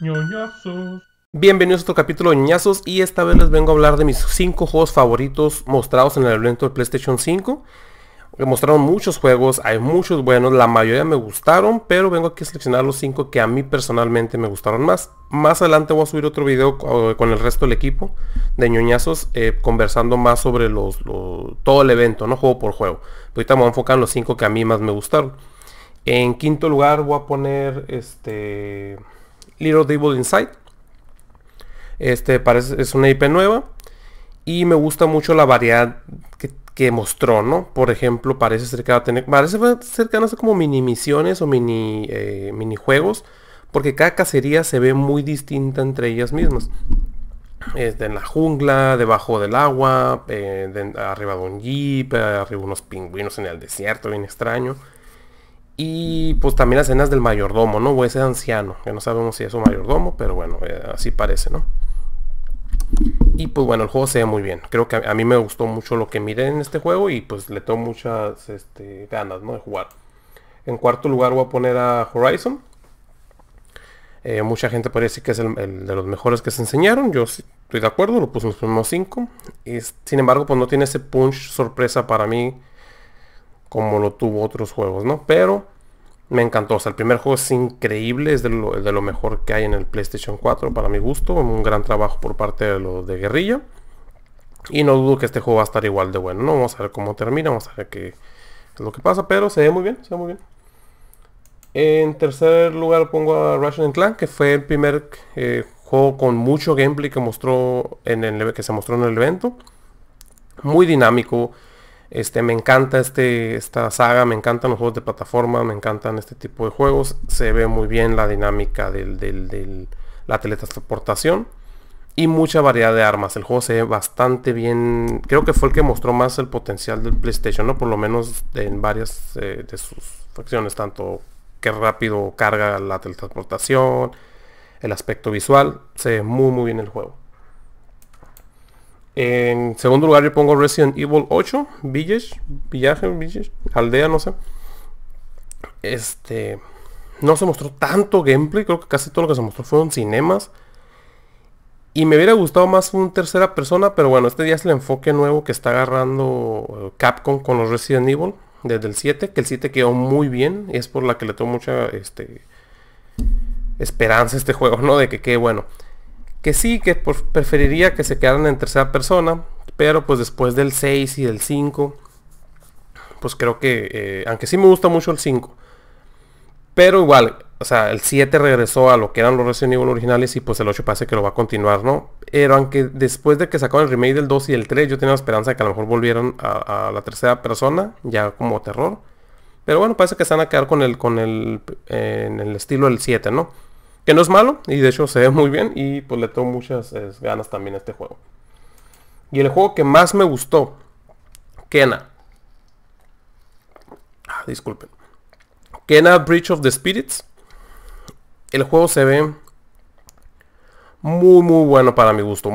ñoñazos. Bienvenidos a otro capítulo de ñoñazos y esta vez les vengo a hablar de mis 5 juegos favoritos mostrados en el evento de PlayStation 5. Me mostraron muchos juegos, hay muchos buenos, la mayoría me gustaron, pero vengo aquí a seleccionar los 5 que a mí personalmente me gustaron más. Más adelante voy a subir otro video con el resto del equipo de ñoñazos eh, conversando más sobre los, todo el evento, no juego por juego. Pero ahorita me voy a enfocar en los 5 que a mí más me gustaron. En quinto lugar voy a poner este Little Devil Inside. Este parece, es una IP nueva. Y me gusta mucho la variedad que, mostró, ¿no? Por ejemplo, parece va a tener. Parece como mini misiones o mini eh, minijuegos. Porque cada cacería se ve muy distinta entre ellas mismas. Este, en la jungla, debajo del agua, eh, arriba de un jeep, eh, arriba unos pingüinos en el desierto, bien extraño. Y pues también las escenas del mayordomo, ¿no? O ese anciano, que no sabemos si es un mayordomo, pero bueno, eh, así parece, ¿no? Y pues bueno, el juego se ve muy bien. Creo que a, mí me gustó mucho lo que miré en este juego y pues le tomo muchas este, ganas, ¿no? De jugar. En cuarto lugar voy a poner a Horizon. Eh, mucha gente parece decir que es el, de los mejores que se enseñaron. Yo estoy de acuerdo, lo puse en los primeros 5. Sin embargo, pues no tiene ese punch sorpresa para mí como lo tuvo otros juegos, ¿no? Pero me encantó. O sea, el primer juego es increíble, es de lo, mejor que hay en el PlayStation 4 para mi gusto. Un gran trabajo por parte de los de Guerrilla. Y no dudo que este juego va a estar igual de bueno, ¿no? Vamos a ver cómo termina, vamos a ver qué es lo que pasa, pero se ve muy bien, se ve muy bien. En tercer lugar pongo a Russian Clan que fue el primer eh, juego con mucho gameplay que, mostró en el, que se mostró en el evento. Muy dinámico, este, me encanta este, esta saga, me encantan los juegos de plataforma, me encantan este tipo de juegos. Se ve muy bien la dinámica de del, la teletransportación y mucha variedad de armas. El juego se ve bastante bien. Creo que fue el que mostró más el potencial del PlayStation, ¿no? Por lo menos en varias eh, de sus facciones, tanto que rápido carga la teletransportación, el aspecto visual. Se ve muy, muy bien el juego. En segundo lugar yo pongo Resident Evil 8, Village, Villaje, Village, Aldea, no sé. Este, no se mostró tanto gameplay, creo que casi todo lo que se mostró fueron cinemas. Y me hubiera gustado más un tercera persona, pero bueno, este día es el enfoque nuevo que está agarrando eh, Capcom con los Resident Evil desde el 7, que el 7 quedó muy bien, y es por la que le tengo mucha este, esperanza a este juego, ¿no? De que quede bueno que sí, que preferiría que se quedaran en tercera persona, pero pues después del 6 y del 5, pues creo que, eh, aunque sí me gusta mucho el 5, pero igual, o sea, el 7 regresó a lo que eran los Resident Evil originales y pues el 8 parece que lo va a continuar, ¿no? Pero aunque después de que sacaron el remake del 2 y el 3, yo tenía la esperanza de que a lo mejor volvieran a, la tercera persona, ya como terror. Pero bueno, parece que se van a quedar con el, con en el estilo del 7, ¿no? Que no es malo, y de hecho se ve muy bien, y pues le tengo muchas eh, ganas también a este juego. Y el juego que más me gustó, Kena. Ah, disculpen. Kena Breach of the Spirits. El juego se ve muy muy bueno para mi gusto.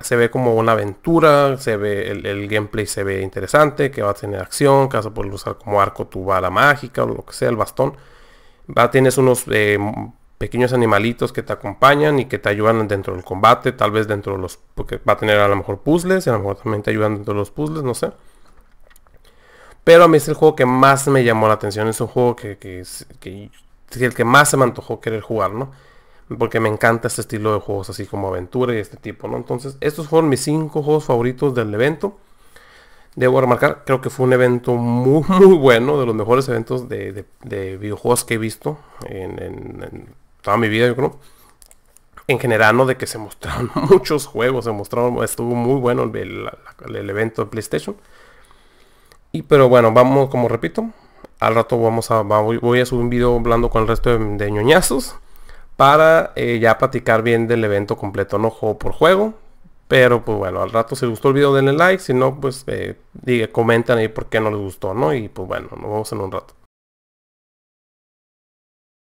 se ve como una aventura, se ve el, gameplay se ve interesante, que va a tener acción, caso vas usar como arco tu bala mágica o lo que sea, el bastón. Va, tienes unos eh, pequeños animalitos que te acompañan y que te ayudan dentro del combate, tal vez dentro de los... porque va a tener a lo mejor puzzles, y a lo mejor también te ayudan dentro de los puzzles, no sé. Pero a mí es el juego que más me llamó la atención, es un juego que, el que más se me antojó querer jugar, ¿no? Porque me encanta este estilo de juegos así como aventura y este tipo, ¿no? Entonces, estos fueron mis cinco juegos favoritos del evento. Debo remarcar, creo que fue un evento muy, muy bueno, de los mejores eventos de, videojuegos que he visto en mi vida, yo creo. En general, no de que se mostraron muchos juegos, se mostraron, estuvo muy bueno el, evento de PlayStation. Y pero bueno, vamos, como repito, al rato vamos a, voy, a subir un video hablando con el resto de, ñoñazos para eh, ya platicar bien del evento completo, no juego por juego. Pero pues bueno, al rato si gustó el video denle like, si no pues eh, diga, comentan ahí por qué no les gustó, ¿no? Y pues bueno, nos vemos en un rato.